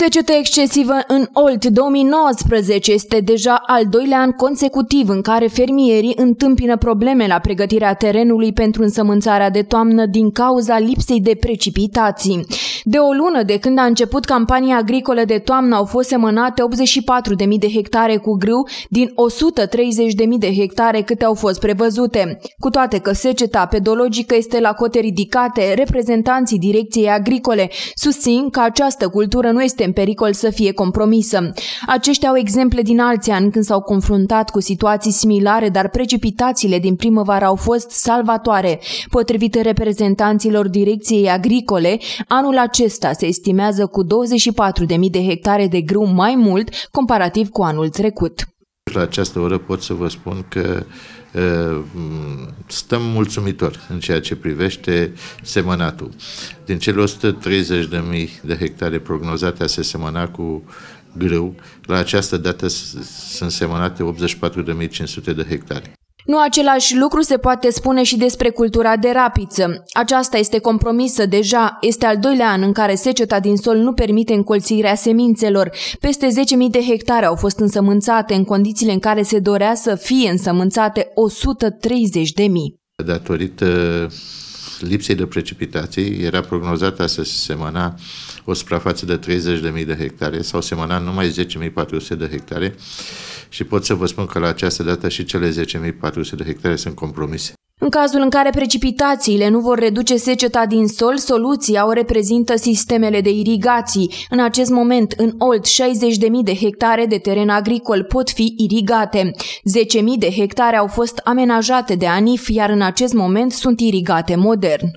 Secetă excesivă în Olt 2019 este deja al doilea an consecutiv în care fermierii întâmpină probleme la pregătirea terenului pentru însămânțarea de toamnă din cauza lipsei de precipitații. De o lună de când a început campania agricolă de toamnă au fost semănate 84.000 de hectare cu grâu din 130.000 de hectare câte au fost prevăzute. Cu toate că seceta pedologică este la cote ridicate, reprezentanții direcției agricole susțin că această cultură nu este în pericol să fie compromisă. Aceștia au exemple din alți ani când s-au confruntat cu situații similare, dar precipitațiile din primăvară au fost salvatoare. Potrivit reprezentanților direcției agricole, anul acesta acesta se estimează cu 24.000 de hectare de grâu mai mult comparativ cu anul trecut. La această oră pot să vă spun că stăm mulțumitor în ceea ce privește semănatul. Din cele 130.000 de hectare prognozate a se semăna cu grâu, la această dată sunt semănate 84.500 de hectare. Nu același lucru se poate spune și despre cultura de rapiță. Aceasta este compromisă deja, este al doilea an în care seceta din sol nu permite încolțirea semințelor. Peste 10.000 de hectare au fost însămânțate în condițiile în care se dorea să fie însămânțate 130.000. Datorită lipsei de precipitații, era prognozată să se semăna o suprafață de 30.000 de hectare, sau semăna numai 10.400 de hectare, și pot să vă spun că la această dată și cele 10.400 de hectare sunt compromise. În cazul în care precipitațiile nu vor reduce seceta din sol, soluția o reprezintă sistemele de irigații. În acest moment, în Olt, 60.000 de hectare de teren agricol pot fi irigate. 10.000 de hectare au fost amenajate de ANIF, iar în acest moment sunt irigate modern.